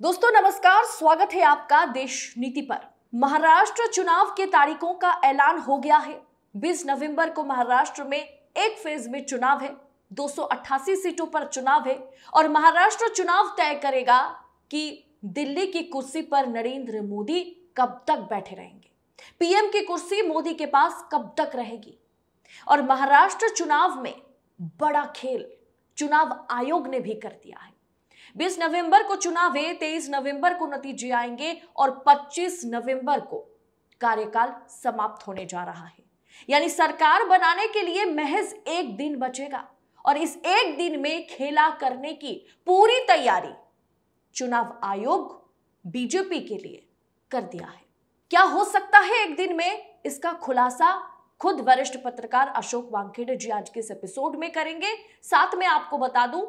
दोस्तों नमस्कार स्वागत है आपका देश नीति पर महाराष्ट्र चुनाव के तारीखों का ऐलान हो गया है 20 नवंबर को महाराष्ट्र में एक फेज में चुनाव है 288 सीटों पर चुनाव है और महाराष्ट्र चुनाव तय करेगा कि दिल्ली की कुर्सी पर नरेंद्र मोदी कब तक बैठे रहेंगे पीएम की कुर्सी मोदी के पास कब तक रहेगी और महाराष्ट्र चुनाव में बड़ा खेल चुनाव आयोग ने भी कर दिया है बीस नवंबर को चुनाव है तेईस नवंबर को नतीजे आएंगे और पच्चीस नवंबर को कार्यकाल समाप्त होने जा रहा है यानी सरकार बनाने के लिए महज एक दिन बचेगा और इस एक दिन में खेला करने की पूरी तैयारी चुनाव आयोग बीजेपी के लिए कर दिया है क्या हो सकता है एक दिन में इसका खुलासा खुद वरिष्ठ पत्रकार अशोक वांखेड़े जी आज के इस एपिसोड में करेंगे साथ में आपको बता दूं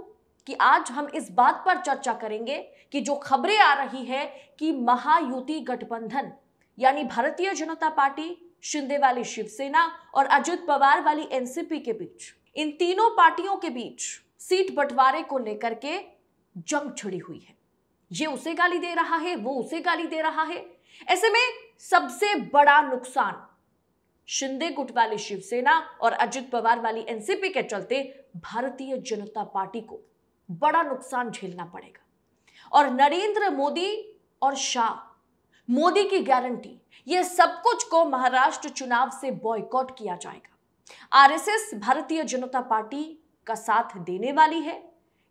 कि आज हम इस बात पर चर्चा करेंगे कि जो खबरें आ रही है कि महायुति गठबंधन यानी भारतीय जनता पार्टी शिंदे वाली शिवसेना और अजित पवार वाली एनसीपी के बीच इन तीनों पार्टियों के बीच सीट बंटवारे को लेकर के जंग छिड़ी हुई है ये उसे गाली दे रहा है वो उसे गाली दे रहा है ऐसे में सबसे बड़ा नुकसान शिंदे गुट वाली शिवसेना और अजित पवार वाली एनसीपी के चलते भारतीय जनता पार्टी को बड़ा नुकसान झेलना पड़ेगा और नरेंद्र मोदी और शाह मोदी की गारंटी ये सब कुछ को महाराष्ट्र चुनाव से बॉयकॉट किया जाएगा आरएसएस भारतीय जनता पार्टी का साथ देने वाली है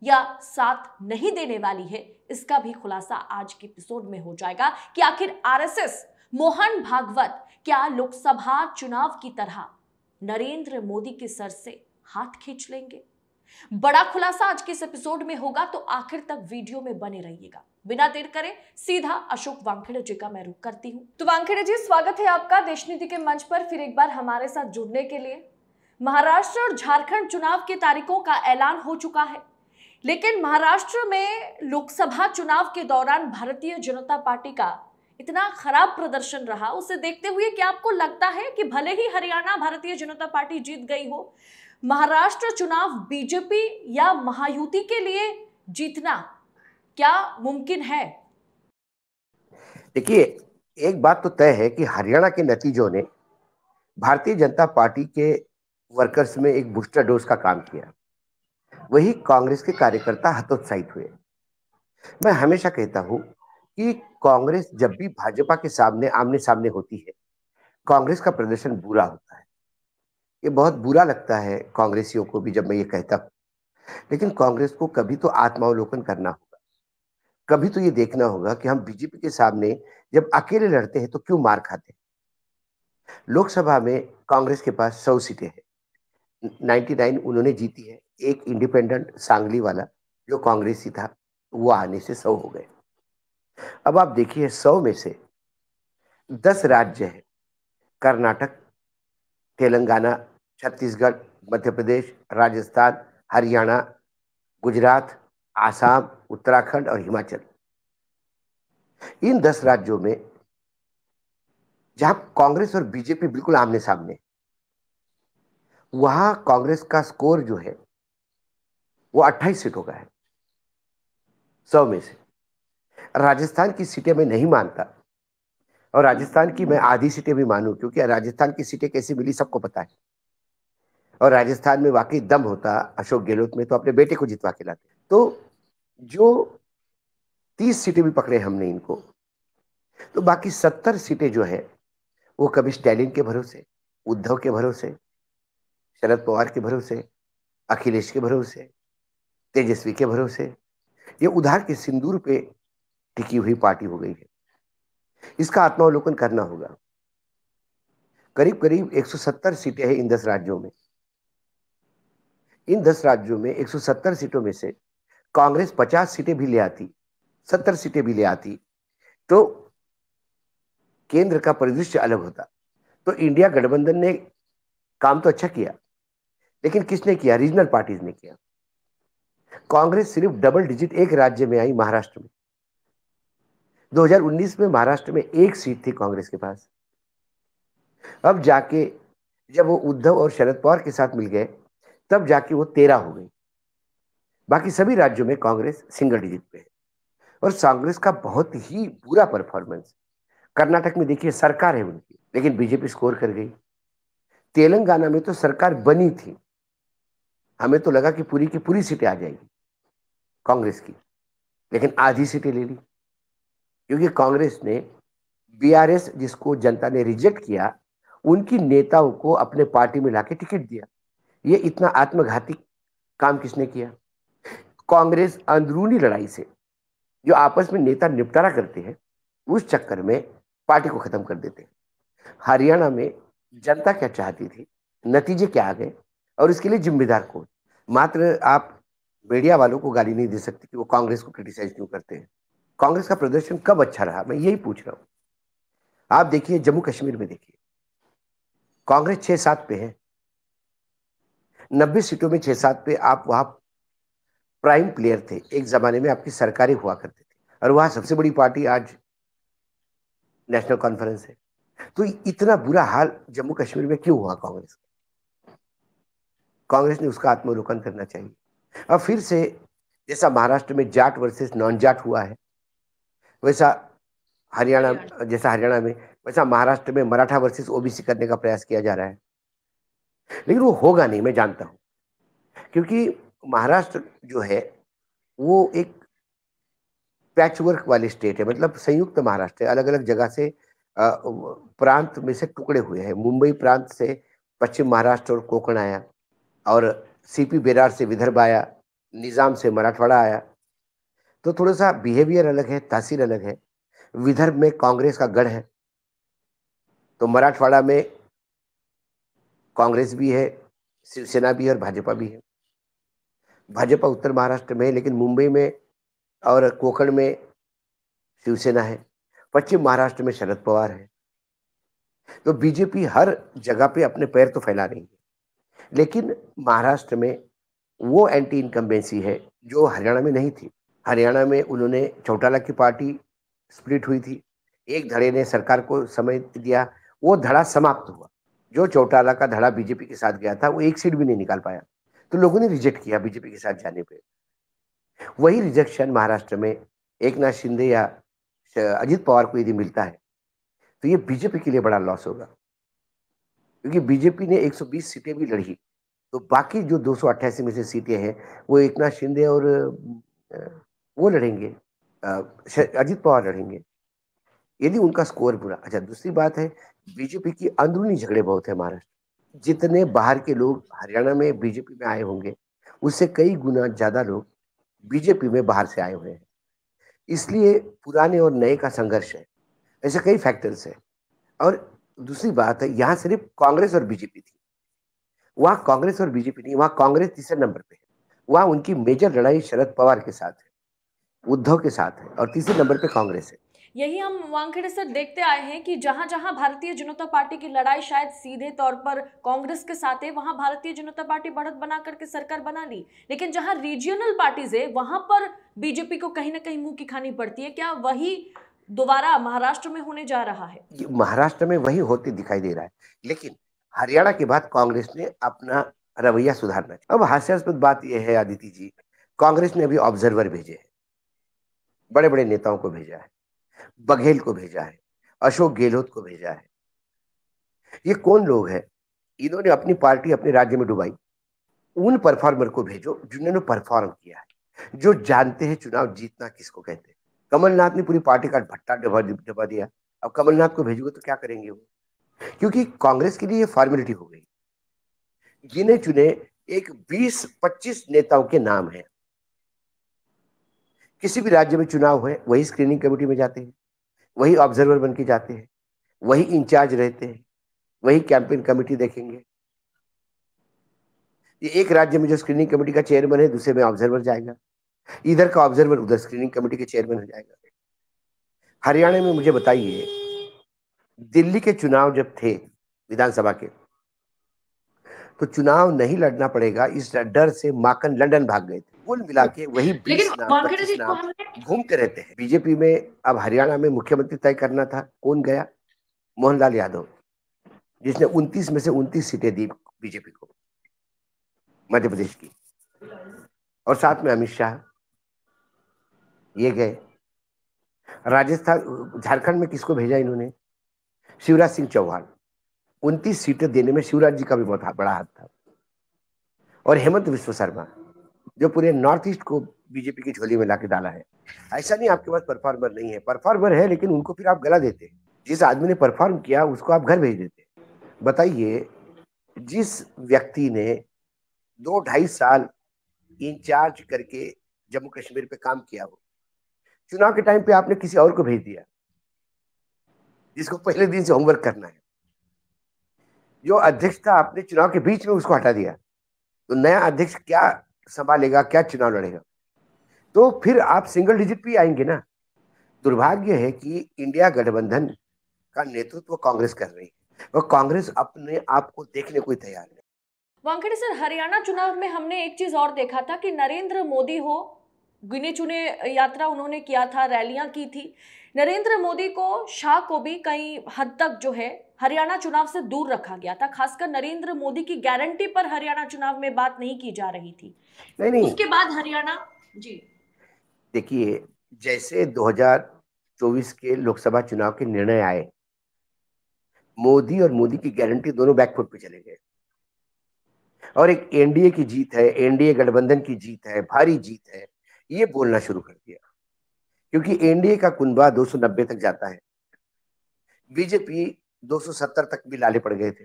या साथ नहीं देने वाली है इसका भी खुलासा आज के एपिसोड में हो जाएगा कि आखिर आरएसएस मोहन भागवत क्या लोकसभा चुनाव की तरह नरेंद्र मोदी के सर से हाथ खींच लेंगे बड़ा खुलासा आज के इस एपिसोड में होगा तो आखिर तक वीडियो में बने रहिएगा बिना देर करे सीधा अशोक वांखेड़े जी का मैं रुख करती हूँ तो वांखेड़े जी स्वागत है आपका देश नीति के मंच पर फिर एक बार हमारे साथ जुड़ने के लिए महाराष्ट्र और झारखंड चुनाव की तारीखों का ऐलान हो चुका है लेकिन महाराष्ट्र में लोकसभा चुनाव के दौरान भारतीय जनता पार्टी का इतना खराब प्रदर्शन रहा उसे देखते हुए क्या आपको लगता है कि भले ही हरियाणा भारतीय जनता पार्टी जीत गई हो महाराष्ट्र चुनाव बीजेपी या महायुति के लिए जीतना क्या मुमकिन है देखिए एक बात तो तय है कि हरियाणा के नतीजों ने भारतीय जनता पार्टी के वर्कर्स में एक बूस्टर डोज का काम किया वही कांग्रेस के कार्यकर्ता हतोत्साहित हुए मैं हमेशा कहता हूं कि कांग्रेस जब भी भाजपा के सामने आमने सामने होती है कांग्रेस का प्रदर्शन बुरा होता है ये बहुत बुरा लगता है कांग्रेसियों को भी जब मैं ये कहता हूँ लेकिन कांग्रेस को कभी तो आत्मावलोकन करना होगा कभी तो ये देखना होगा कि हम बीजेपी के सामने जब अकेले लड़ते हैं तो क्यों मार खाते हैं लोकसभा में कांग्रेस के पास सौ सीटें हैं नाइन उन्होंने जीती है एक इंडिपेंडेंट सांगली वाला जो कांग्रेसी था वो आने से सौ हो गए अब आप देखिए सौ में से दस राज्य हैं कर्नाटक तेलंगाना छत्तीसगढ़ मध्य प्रदेश राजस्थान हरियाणा गुजरात आसाम उत्तराखंड और हिमाचल इन दस राज्यों में जहां कांग्रेस और बीजेपी बिल्कुल आमने सामने वहां कांग्रेस का स्कोर जो है वो 28 सीटों का है सौ में से राजस्थान की सीटें मैं नहीं मानता और राजस्थान की मैं आधी सीटें भी मानूं क्योंकि राजस्थान की सीटें कैसे मिली सबको पता है और राजस्थान में वाकई दम होता अशोक गहलोत में तो अपने बेटे को जितवा के लाते तो जो तीस सीटें भी पकड़े हमने इनको तो बाकी सत्तर सीटें जो है वो कभी स्टैलिन के भरोसे उद्धव के भरोसे शरद पवार के भरोसे अखिलेश के भरोसे तेजस्वी के भरोसे ये उधार के सिंदूर पे टिकी हुई पार्टी हो गई है इसका आत्मावलोकन करना होगा करीब करीब 170 सीटें हैं इन दस राज्यों में इन दस राज्यों में 170 सीटों में से कांग्रेस 50 सीटें भी ले आती 70 सीटें भी ले आती तो केंद्र का परिदृश्य अलग होता तो इंडिया गठबंधन ने काम तो अच्छा किया लेकिन किसने किया रीजनल पार्टीज ने किया कांग्रेस सिर्फ डबल डिजिट एक राज्य में आई महाराष्ट्र में 2019 में महाराष्ट्र में एक सीट थी कांग्रेस के पास अब जाके जब वो उद्धव और शरद पवार के साथ मिल गए तब जाके वो तेरह हो गई बाकी सभी राज्यों में कांग्रेस सिंगल डिजिट पे है और कांग्रेस का बहुत ही बुरा परफॉर्मेंस कर्नाटक में देखिए सरकार है उनकी लेकिन बीजेपी स्कोर कर गई तेलंगाना में तो सरकार बनी थी हमें तो लगा कि पूरी की पूरी सीटें आ जाएगी कांग्रेस की लेकिन आधी सीटें ले ली क्योंकि कांग्रेस ने बीआरएस जिसको जनता ने रिजेक्ट किया उनकी नेताओं को अपने पार्टी में लाके टिकट दिया ये इतना आत्मघाती काम किसने किया कांग्रेस अंदरूनी लड़ाई से जो आपस में नेता निपटारा करते हैं उस चक्कर में पार्टी को खत्म कर देते हैं हरियाणा में जनता क्या चाहती थी नतीजे क्या आ गए और इसके लिए जिम्मेदार कौन मात्र आप मीडिया वालों को गाली नहीं दे सकते कि वो कांग्रेस को क्रिटिसाइज क्यों करते हैं कांग्रेस का प्रदर्शन कब अच्छा रहा मैं यही पूछ रहा हूँ आप देखिए जम्मू कश्मीर में देखिए कांग्रेस छह सात पे है नब्बे सीटों में छः सात पे आप वहाँ प्राइम प्लेयर थे एक ज़माने में आपकी सरकारें हुआ करती थी और वहाँ सबसे बड़ी पार्टी आज नेशनल कॉन्फ्रेंस है तो इतना बुरा हाल जम्मू कश्मीर में क्यों हुआ कांग्रेस कांग्रेस ने उसका आत्मावलोकन करना चाहिए अब फिर से जैसा महाराष्ट्र में जाट वर्सेस नॉन जाट हुआ है वैसा हरियाणा जैसा हरियाणा में वैसा महाराष्ट्र में मराठा वर्सेस ओबीसी करने का प्रयास किया जा रहा है लेकिन वो होगा नहीं मैं जानता हूँ क्योंकि महाराष्ट्र जो है वो एक पैचवर्क वाली स्टेट है मतलब संयुक्त महाराष्ट्र है अलग अलग जगह से प्रांत में से टुकड़े हुए हैं मुंबई प्रांत से पश्चिम महाराष्ट्र और कोकण आया और सीपी बेरार से विदर्भ आया निज़ाम से मराठवाड़ा आया तो थोड़ा सा बिहेवियर अलग है तहसील अलग है विदर्भ में कांग्रेस का गढ़ है तो मराठवाड़ा में कांग्रेस भी है शिवसेना भी है और भाजपा भी है भाजपा उत्तर महाराष्ट्र में है लेकिन मुंबई में और कोकण में शिवसेना है पश्चिम महाराष्ट्र में शरद पवार है तो बीजेपी हर जगह पे अपने पैर तो फैला रही है लेकिन महाराष्ट्र में वो एंटी इनकम्बेंसी है जो हरियाणा में नहीं थी हरियाणा में उन्होंने चौटाला की पार्टी स्प्लिट हुई थी एक धड़े ने सरकार को समय दिया वो धड़ा समाप्त हुआ जो चौटाला का धड़ा बीजेपी के साथ गया था वो एक सीट भी नहीं निकाल पाया तो लोगों ने रिजेक्ट किया बीजेपी के साथ जाने पे वही रिजेक्शन महाराष्ट्र में एक नाथ शिंदे या अजित पवार को यदि मिलता है तो ये बीजेपी के लिए बड़ा लॉस होगा क्योंकि बीजेपी ने 120 सीटें भी लड़ी तो बाकी जो दो में से सीटें हैं वो एक नाथ शिंदे और वो लड़ेंगे अजित पवार लड़ेंगे यदि उनका स्कोर बुरा अच्छा दूसरी बात है बीजेपी की अंदरूनी झगड़े बहुत है महाराष्ट्र जितने बाहर के लोग हरियाणा में बीजेपी में आए होंगे उससे कई गुना ज्यादा लोग बीजेपी में बाहर से आए हुए हैं इसलिए पुराने और नए का संघर्ष है ऐसे कई फैक्टर्स है और दूसरी बात है यहाँ सिर्फ कांग्रेस और बीजेपी थी वहाँ कांग्रेस और बीजेपी नहीं वहाँ कांग्रेस तीसरे नंबर पे है वहाँ उनकी मेजर लड़ाई शरद पवार के साथ है उद्धव के साथ है और तीसरे नंबर पे कांग्रेस है यही हम वांखेड़े से देखते आए हैं कि जहां जहां भारतीय जनता पार्टी की लड़ाई शायद सीधे तौर पर कांग्रेस के साथ है वहां भारतीय जनता पार्टी बढ़त बना करके सरकार बना ली लेकिन जहां रीजनल पार्टीज है वहां पर बीजेपी को कहीं ना कहीं मुंह की खानी पड़ती है क्या वही दोबारा महाराष्ट्र में होने जा रहा है महाराष्ट्र में वही होते दिखाई दे रहा है लेकिन हरियाणा के बाद कांग्रेस ने अपना रवैया सुधारना अब हास्यास्पद बात यह है आदिति जी कांग्रेस ने अभी ऑब्जर्वर भेजे हैं बड़े बड़े नेताओं को भेजा है बघेल को भेजा है अशोक गहलोत को भेजा है ये कौन लोग हैं इन्होंने अपनी पार्टी अपने राज्य में डुबाई उन परफॉर्मर को भेजो जिन्होंने परफॉर्म किया है जो जानते हैं चुनाव जीतना किसको कहते हैं कमलनाथ ने पूरी पार्टी का भट्टा डबा दिया अब कमलनाथ को भेजोगे तो क्या करेंगे वो क्योंकि कांग्रेस के लिए ये फॉर्मेलिटी हो गई गिने चुने एक 20-25 नेताओं के नाम हैं किसी भी राज्य में चुनाव हुए वही स्क्रीनिंग कमेटी में जाते हैं वही ऑब्जर्वर बन के जाते हैं वही इंचार्ज रहते हैं वही कैंपेन कमेटी देखेंगे ये एक राज्य में जो स्क्रीनिंग कमेटी का चेयरमैन है दूसरे में ऑब्जर्वर जाएगा इधर का ऑब्जर्वर उधर स्क्रीनिंग कमेटी के चेयरमैन हो जाएगा हरियाणा में मुझे बताइए दिल्ली के चुनाव जब थे विधानसभा के तो चुनाव नहीं लड़ना पड़ेगा इस डर से माकन लंदन भाग गए थे कुल मिला के वही बीस नाम पच्चीस नाम घूमते रहते हैं बीजेपी में अब हरियाणा में मुख्यमंत्री तय करना था कौन गया मोहनलाल यादव जिसने 29 में से 29 सीटें दी बीजेपी को मध्य प्रदेश की और साथ में अमित शाह ये गए राजस्थान झारखंड में किसको भेजा इन्होंने शिवराज सिंह चौहान उनतीस सीटें देने में शिवराज जी का भी बहुत बड़ा हाथ था और हेमंत विश्व शर्मा जो पूरे नॉर्थ ईस्ट को बीजेपी की झोली में ला डाला है ऐसा नहीं आपके पास परफॉर्मर नहीं है परफॉर्मर है लेकिन उनको फिर आप गला देते हैं जिस आदमी ने परफॉर्म किया उसको आप घर भेज देते बताइए जिस व्यक्ति ने दो ढाई साल इंचार्ज करके जम्मू कश्मीर पे काम किया हो चुनाव के टाइम पे आपने किसी और को भेज दिया जिसको पहले दिन से होमवर्क करना है जो अध्यक्ष था आपने चुनाव के बीच में उसको हटा दिया तो नया अध्यक्ष क्या सभा लेगा क्या चुनाव लड़ेगा तो फिर आप सिंगल डिजिट भी आएंगे ना दुर्भाग्य है कि इंडिया गठबंधन का नेतृत्व कांग्रेस कर रही है और कांग्रेस अपने आप को देखने को तैयार है वानखेड़े सर हरियाणा चुनाव में हमने एक चीज और देखा था कि नरेंद्र मोदी हो गिने चुने यात्रा उन्होंने किया था रैलियां की थी नरेंद्र मोदी को शाह को भी कई हद तक जो है हरियाणा चुनाव से दूर रखा गया था खासकर नरेंद्र मोदी की गारंटी पर हरियाणा चुनाव में बात नहीं की जा रही थी नहीं, नहीं। उसके बाद हरियाणा जी देखिए जैसे 2024 के लोकसभा चुनाव के निर्णय आए मोदी और मोदी की गारंटी दोनों बैकफुट पे चले गए और एक एनडीए की जीत है एनडीए गठबंधन की जीत है भारी जीत है ये बोलना शुरू कर दिया क्योंकि एनडीए का कुंबा 290 तक जाता है बीजेपी 270 तक भी लाले पड़ गए थे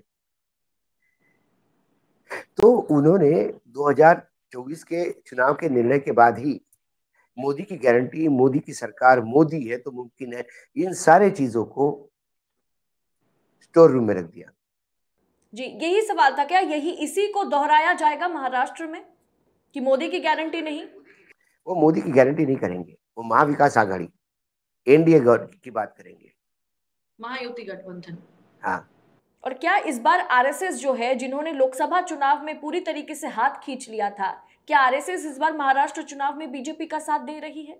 तो उन्होंने 2024 के चुनाव के निर्णय के बाद ही मोदी की गारंटी मोदी की सरकार मोदी है तो मुमकिन है इन सारे चीजों को स्टोर रूम में रख दिया जी यही सवाल था क्या यही इसी को दोहराया जाएगा महाराष्ट्र में कि मोदी की गारंटी नहीं वो मोदी की गारंटी नहीं करेंगे वो महाविकास आघाड़ी एनडीए की बात करेंगे महायुति गठबंधन हाँ और क्या इस बार आरएसएस जो है जिन्होंने लोकसभा चुनाव में पूरी तरीके से हाथ खींच लिया था क्या आरएसएस इस बार महाराष्ट्र चुनाव में बीजेपी का साथ दे रही है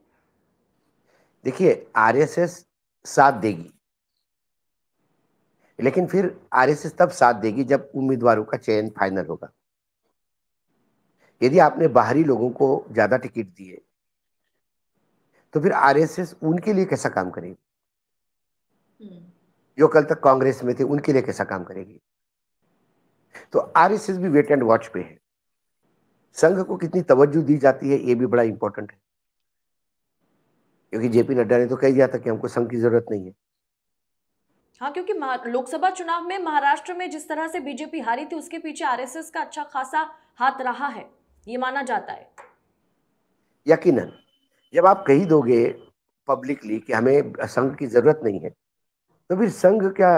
देखिए आरएसएस साथ देगी लेकिन फिर आरएसएस तब साथ देगी जब उम्मीदवारों का चयन फाइनल होगा यदि आपने बाहरी लोगों को ज्यादा टिकट दिए तो फिर आरएसएस उनके लिए कैसा काम करेगी हम्म। जो कल तक कांग्रेस में थे उनके लिए कैसा काम करेगी तो आरएसएस भी वेट एंड वॉच पे है संघ को कितनी तवज्जो दी जाती है ये भी बड़ा इंपॉर्टेंट है क्योंकि जेपी नड्डा ने तो कह दिया था कि हमको संघ की जरूरत नहीं है हाँ क्योंकि लोकसभा चुनाव में महाराष्ट्र में जिस तरह से बीजेपी हारी थी उसके पीछे आरएसएस का अच्छा खासा हाथ रहा है ये माना जाता है यकीनन जब आप कही दोगे पब्लिकली कि हमें संघ की ज़रूरत नहीं है तो फिर संघ क्या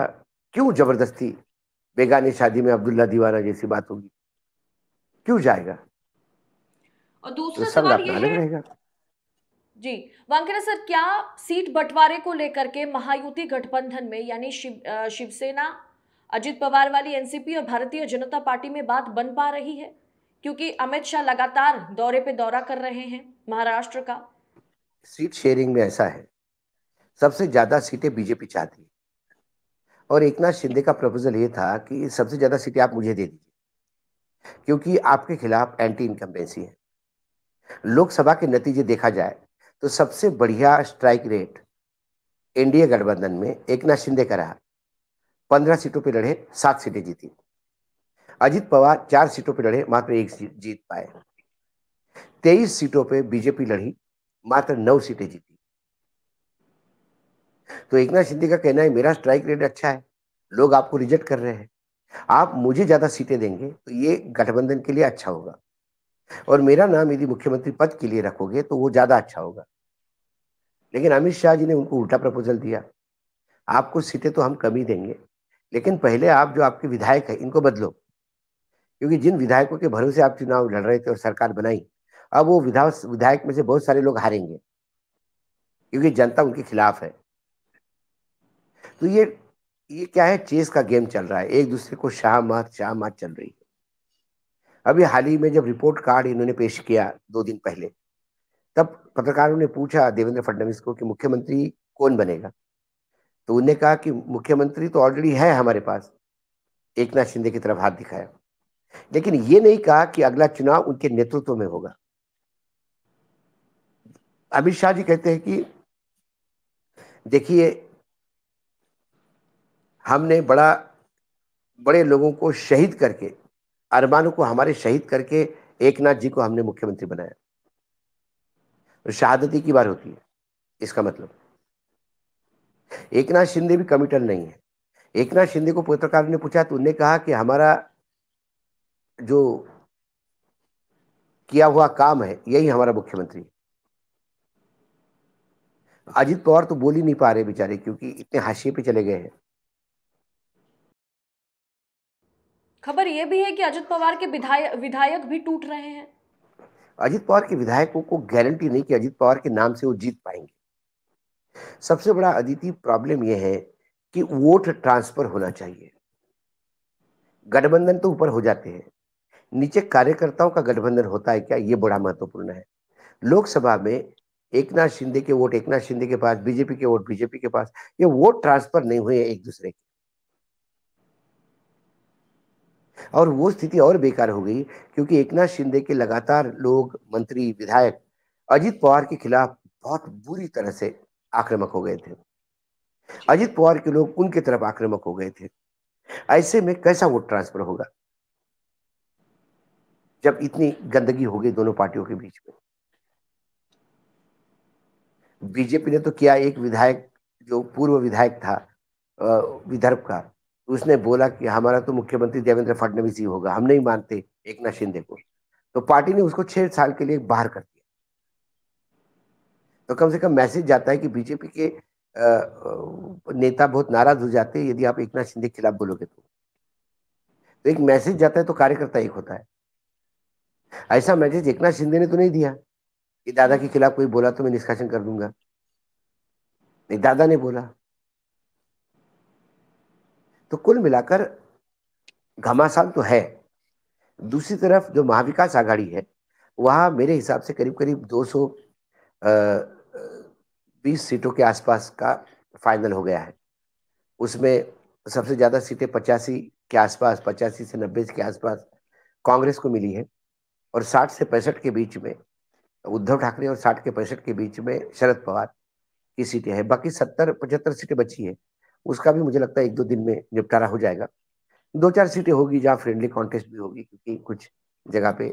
क्यों जबरदस्ती बेगानी शादी में अब्दुल्ला दीवाना जैसी बात होगी क्यों जाएगा और दूसरा तो सवाल ये है रहेगा जी वांकेला सर क्या सीट बंटवारे को लेकर के महायुति गठबंधन में यानी शिव शिवसेना अजित पवार वाली एनसीपी और भारतीय जनता पार्टी में बात बन पा रही है क्योंकि अमित शाह लगातार दौरे पे दौरा कर रहे हैं महाराष्ट्र का सीट शेयरिंग में ऐसा है सबसे ज़्यादा सीटें बीजेपी चाहती है और एक नाथ शिंदे का प्रपोजल ये था कि सबसे ज़्यादा सीटें आप मुझे दे दीजिए क्योंकि आपके खिलाफ एंटी इनकम्बेंसी है लोकसभा के नतीजे देखा जाए तो सबसे बढ़िया स्ट्राइक रेट एनडीए गठबंधन में एक नाथ शिंदे का रहा पंद्रह सीटों पर लड़े सात सीटें जीती अजित पवार चार सीटों पर लड़े मात्र एक सीट जीत पाए तेईस सीटों पर बीजेपी लड़ी मात्र नौ सीटें जीती तो एक नाथ शिंदे का कहना है मेरा स्ट्राइक रेट अच्छा है लोग आपको रिजेक्ट कर रहे हैं आप मुझे ज्यादा सीटें देंगे तो ये गठबंधन के लिए अच्छा होगा और मेरा नाम यदि मुख्यमंत्री पद के लिए रखोगे तो वो ज्यादा अच्छा होगा लेकिन अमित शाह जी ने उनको उल्टा प्रपोजल दिया आपको सीटें तो हम कमी देंगे लेकिन पहले आप जो आपके विधायक है इनको बदलो क्योंकि जिन विधायकों के भरोसे आप चुनाव लड़ रहे थे और सरकार बनाई अब वो विधायक विधायक में से बहुत सारे लोग हारेंगे क्योंकि जनता उनके खिलाफ है तो ये ये क्या है चेस का गेम चल रहा है एक दूसरे को शाह मत शाह मात चल रही है अभी हाल ही में जब रिपोर्ट कार्ड इन्होंने पेश किया दो दिन पहले तब पत्रकारों ने पूछा देवेंद्र फडणवीस को कि मुख्यमंत्री कौन बनेगा तो उन्होंने कहा कि मुख्यमंत्री तो ऑलरेडी है हमारे पास एक नाथ शिंदे की तरफ हाथ दिखाया लेकिन ये नहीं कहा कि अगला चुनाव उनके नेतृत्व में होगा अमित शाह जी कहते हैं कि देखिए हमने बड़ा बड़े लोगों को शहीद करके अरमानों को हमारे शहीद करके एक नाथ जी को हमने मुख्यमंत्री बनाया तो शहादत की बार होती है इसका मतलब एक नाथ शिंदे भी कमिटल नहीं है एक नाथ शिंदे को पत्रकार ने पूछा तो उन्होंने कहा कि हमारा जो किया हुआ काम है यही हमारा मुख्यमंत्री है अजीत पवार तो बोल ही नहीं पा रहे बेचारे क्योंकि इतने हाशिए पे चले गए हैं खबर यह भी है कि अजित पवार के विधायक विधायक भी टूट रहे हैं अजित पवार के विधायकों को गारंटी नहीं कि अजित पवार के नाम से वो जीत पाएंगे सबसे बड़ा अदिति प्रॉब्लम यह है कि वोट ट्रांसफर होना चाहिए गठबंधन तो ऊपर हो जाते हैं नीचे कार्यकर्ताओं का गठबंधन होता है क्या ये बड़ा महत्वपूर्ण है लोकसभा में एक नाथ शिंदे के वोट एक नाथ शिंदे के पास बीजेपी के वोट बीजेपी के पास ये वोट ट्रांसफर नहीं हुए एक दूसरे के और वो स्थिति और बेकार हो गई क्योंकि एक नाथ शिंदे के लगातार लोग मंत्री विधायक अजित पवार के खिलाफ बहुत बुरी तरह से आक्रामक हो गए थे अजित पवार के लोग उनके तरफ आक्रामक हो गए थे ऐसे में कैसा वोट ट्रांसफर होगा जब इतनी गंदगी हो गई दोनों पार्टियों के बीच में बीजेपी ने तो किया एक विधायक जो पूर्व विधायक था विदर्भ का तो उसने बोला कि हमारा तो मुख्यमंत्री देवेंद्र फडणवीस ही होगा हम नहीं मानते एक नाथ शिंदे को तो पार्टी ने उसको छह साल के लिए बाहर कर दिया तो कम से कम मैसेज जाता है कि बीजेपी के नेता बहुत नाराज हो जाते हैं यदि आप एक नाथ शिंदे के खिलाफ बोलोगे तो तो एक मैसेज जाता है तो कार्यकर्ता एक होता है ऐसा मैसेज एक नाथ शिंदे ने तो नहीं दिया कि दादा के खिलाफ कोई बोला तो मैं निष्कासन कर दूंगा नहीं दादा ने बोला तो कुल मिलाकर घमासान तो है दूसरी तरफ जो महाविकास आघाड़ी है वहां मेरे हिसाब से करीब करीब सौ बीस सीटों के आसपास का फाइनल हो गया है उसमें सबसे ज़्यादा सीटें पचासी के आसपास पचासी से नब्बे के आसपास कांग्रेस को मिली है और साठ से पैंसठ के बीच में उद्धव ठाकरे और साठ के पैंसठ के बीच में शरद पवार की सीटें हैं बाकी सत्तर पचहत्तर सीटें बची है उसका भी मुझे लगता है एक दो दिन में निपटारा हो जाएगा दो चार सीटें होगी जहाँ फ्रेंडली कॉन्टेस्ट भी होगी क्योंकि कुछ जगह पे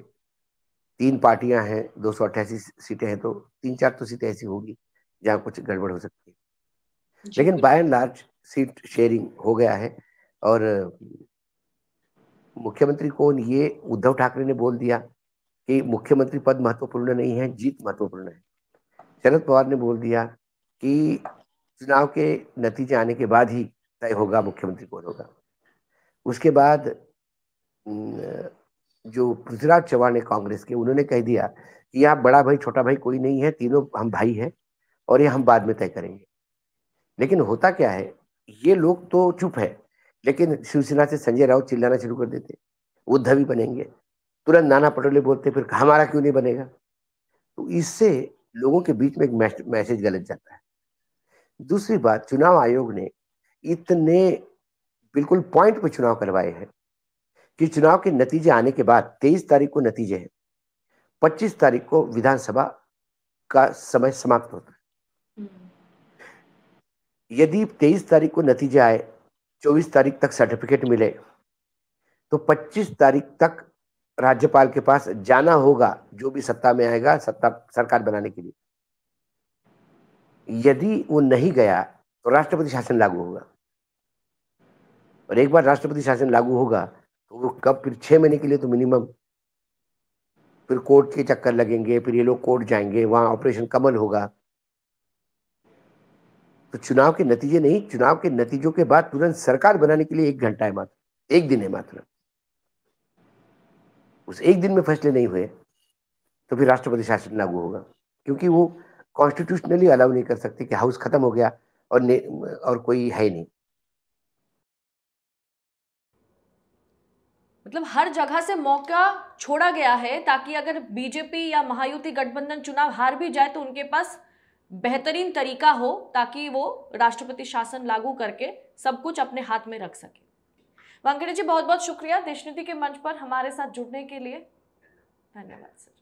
तीन पार्टियां हैं दो सौ अट्ठासी सीटें हैं तो तीन चार तो सीटें ऐसी होगी जहाँ कुछ गड़बड़ हो सकती है लेकिन by and large seat sharing हो गया है और मुख्यमंत्री कौन ये उद्धव ठाकरे ने बोल दिया कि मुख्यमंत्री पद महत्वपूर्ण नहीं है जीत महत्वपूर्ण है शरद पवार ने बोल दिया कि चुनाव के नतीजे आने के बाद ही तय होगा मुख्यमंत्री कौन होगा उसके बाद जो पृथ्वीराज चौहान है कांग्रेस के उन्होंने कह दिया कि यहाँ बड़ा भाई छोटा भाई कोई नहीं है तीनों हम भाई हैं और ये हम बाद में तय करेंगे लेकिन होता क्या है ये लोग तो चुप है लेकिन शिवसेना से संजय राउत चिल्लाना शुरू कर देते उद्धवी बनेंगे तुरंत नाना पटोले बोलते फिर हमारा क्यों नहीं बनेगा तो इससे लोगों के बीच में एक मैसेज गलत जाता है दूसरी बात चुनाव आयोग ने इतने बिल्कुल पॉइंट पर चुनाव करवाए हैं कि चुनाव के नतीजे आने के बाद 23 तारीख को नतीजे हैं 25 तारीख को विधानसभा का समय समाप्त होता है यदि 23 तारीख को नतीजे आए 24 तारीख तक सर्टिफिकेट मिले तो 25 तारीख तक राज्यपाल के पास जाना होगा जो भी सत्ता में आएगा सत्ता सरकार बनाने के लिए यदि वो नहीं गया तो राष्ट्रपति शासन लागू होगा और एक बार राष्ट्रपति शासन लागू होगा तो वो कब फिर छह महीने के लिए तो मिनिमम फिर कोर्ट के चक्कर लगेंगे फिर ये लोग कोर्ट जाएंगे वहां ऑपरेशन कमल होगा तो चुनाव के नतीजे नहीं चुनाव के नतीजों के बाद तुरंत सरकार बनाने के लिए एक घंटा है मात्र एक दिन है मात्र उस एक दिन में फैसले नहीं हुए तो फिर राष्ट्रपति शासन लागू होगा क्योंकि वो कॉन्स्टिट्यूशनली अलाउ नहीं कर सकते कि हाउस खत्म हो गया और और कोई है नहीं मतलब हर जगह से मौका छोड़ा गया है ताकि अगर बीजेपी या महायुति गठबंधन चुनाव हार भी जाए तो उनके पास बेहतरीन तरीका हो ताकि वो राष्ट्रपति शासन लागू करके सब कुछ अपने हाथ में रख सके वेंकटेश जी बहुत बहुत शुक्रिया देशनीति के मंच पर हमारे साथ जुड़ने के लिए धन्यवाद सर